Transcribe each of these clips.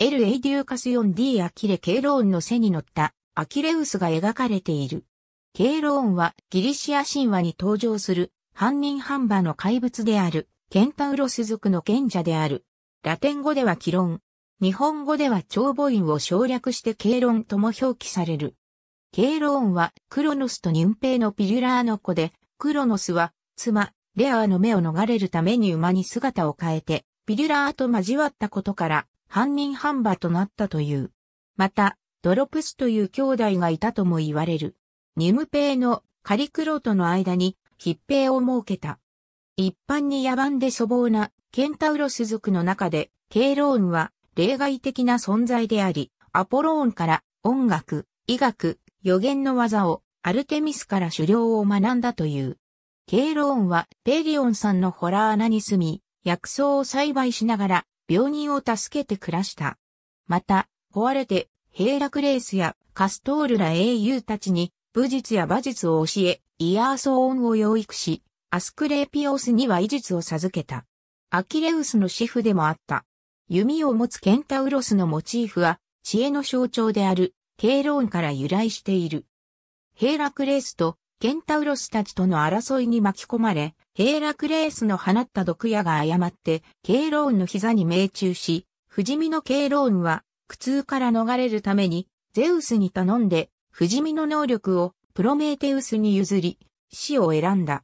エル・エイデューカス 4D アキレ・ケイローンの背に乗ったアキレウスが描かれている。ケイローンはギリシア神話に登場する犯人半馬の怪物であるケンタウロス族の賢者である。ラテン語ではキロン。日本語では長母音を省略してケイロンとも表記される。ケイローンはクロノスとニュンペイのピリュラーの子で、クロノスは妻、レアーの目を逃れるために馬に姿を変えて、ピリュラーと交わったことから、犯人販売となったという。また、ドロプスという兄弟がいたとも言われる。ニムペイのカリクロとの間に筆兵を設けた。一般に野蛮で粗暴なケンタウロス族の中で、ケイローンは例外的な存在であり、アポローンから音楽、医学、予言の技をアルテミスから狩猟を学んだという。ケイローンはペリオンさんのホラー穴に住み、薬草を栽培しながら病人を助けて暮らした。また、壊れて、ヘラクレースやカストールら英雄たちに、武術や馬術を教え、イヤーソーンを養育し、アスクレーピオスには医術を授けた。アキレウスのシフでもあった。弓を持つケンタウロスのモチーフは、知恵の象徴である、ケイローンから由来している。ヘーラクレースとケンタウロスたちとの争いに巻き込まれ、ヘーラクレースの放った毒矢が誤って、ケイローンの膝に命中し、不死身のケイローンは、苦痛から逃れるために、ゼウスに頼んで、不死身の能力をプロメーテウスに譲り、死を選んだ。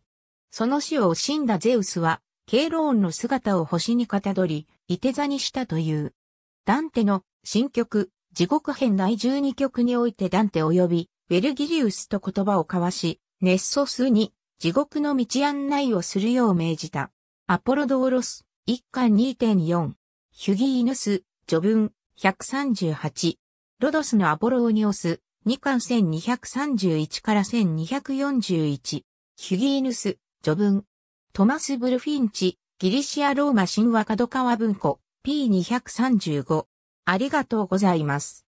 その死を惜しんだゼウスは、ケイローンの姿を星にかたどり、いて座にしたという。ダンテの新曲、地獄編第12曲においてダンテ及び、ウェルギリウスと言葉を交わし、ネッソスに地獄の道案内をするよう命じた。アポロドーロス、1巻2.4。ヒュギーヌス、序文、138。ロドスのアポロオニオス、2巻1231から1241。ヒュギーヌス、序文。トマス・ブルフィンチ、ギリシア・ローマ神話角川文庫、P235。ありがとうございます。